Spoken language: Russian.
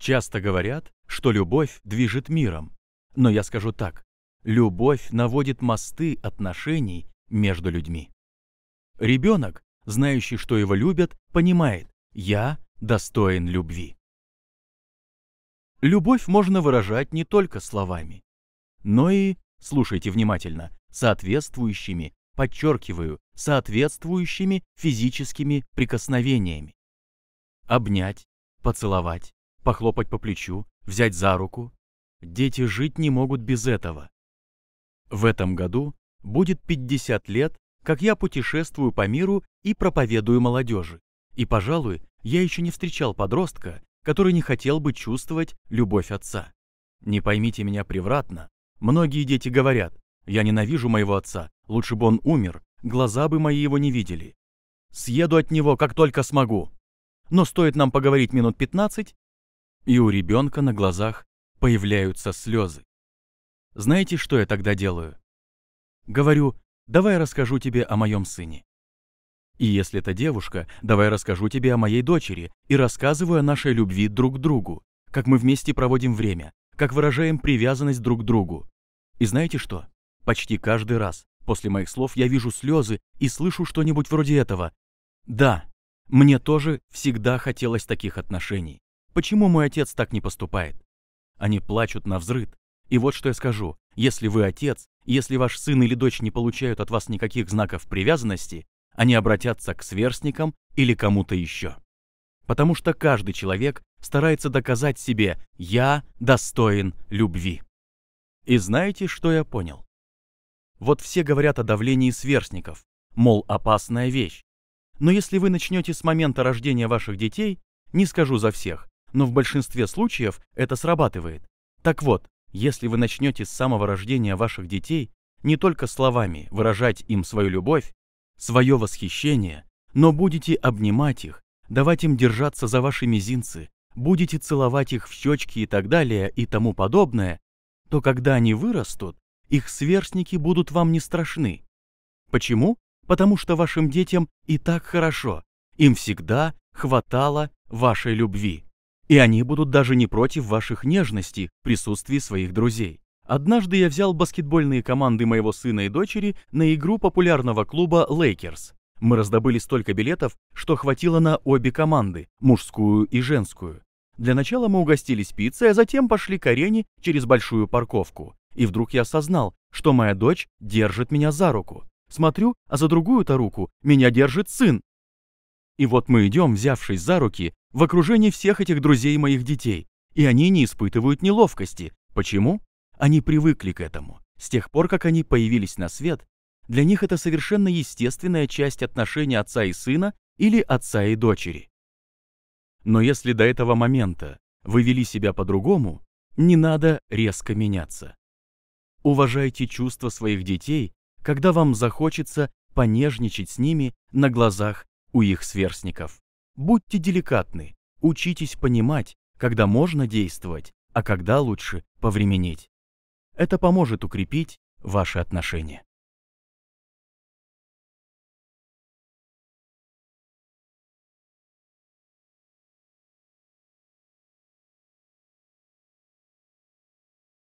Часто говорят, что любовь движет миром. Но я скажу так. Любовь наводит мосты отношений между людьми. Ребенок, знающий, что его любят, понимает «я достоин любви». Любовь можно выражать не только словами, но и, слушайте внимательно, соответствующими, подчеркиваю, соответствующими физическими прикосновениями. Обнять, поцеловать, похлопать по плечу, взять за руку. Дети жить не могут без этого. В этом году будет 50 лет, как я путешествую по миру и проповедую молодежи. И, пожалуй, я еще не встречал подростка, который не хотел бы чувствовать любовь отца. Не поймите меня превратно. Многие дети говорят, я ненавижу моего отца, лучше бы он умер, глаза бы мои его не видели. Съеду от него, как только смогу. Но стоит нам поговорить минут 15, и у ребенка на глазах появляются слезы. Знаете, что я тогда делаю? Говорю, давай расскажу тебе о моем сыне. И если это девушка, давай расскажу тебе о моей дочери и рассказываю о нашей любви друг к другу, как мы вместе проводим время, как выражаем привязанность друг к другу. И знаете что? Почти каждый раз после моих слов я вижу слезы и слышу что-нибудь вроде этого. Да, мне тоже всегда хотелось таких отношений. Почему мой отец так не поступает? Они плачут на взрыд. И вот что я скажу. Если вы отец, если ваш сын или дочь не получают от вас никаких знаков привязанности, они обратятся к сверстникам или кому-то еще. Потому что каждый человек старается доказать себе «я достоин любви». И знаете, что я понял? Вот все говорят о давлении сверстников, мол, опасная вещь. Но если вы начнете с момента рождения ваших детей, не скажу за всех, но в большинстве случаев это срабатывает. Так вот, если вы начнете с самого рождения ваших детей не только словами выражать им свою любовь, свое восхищение, но будете обнимать их, давать им держаться за ваши мизинцы, будете целовать их в щечки и так далее и тому подобное, то когда они вырастут, их сверстники будут вам не страшны. Почему? Потому что вашим детям и так хорошо, им всегда хватало вашей любви. И они будут даже не против ваших нежностей в присутствии своих друзей. Однажды я взял баскетбольные команды моего сына и дочери на игру популярного клуба «Лейкерс». Мы раздобыли столько билетов, что хватило на обе команды, мужскую и женскую. Для начала мы угостились пиццей, а затем пошли к арене через большую парковку. И вдруг я осознал, что моя дочь держит меня за руку. Смотрю, а за другую-то руку меня держит сын. И вот мы идем, взявшись за руки, в окружении всех этих друзей моих детей, и они не испытывают неловкости. Почему? Они привыкли к этому. С тех пор, как они появились на свет, для них это совершенно естественная часть отношения отца и сына или отца и дочери. Но если до этого момента вы вели себя по-другому, не надо резко меняться. Уважайте чувства своих детей, когда вам захочется понежничать с ними на глазах у их сверстников. Будьте деликатны, учитесь понимать, когда можно действовать, а когда лучше повременить. Это поможет укрепить ваши отношения.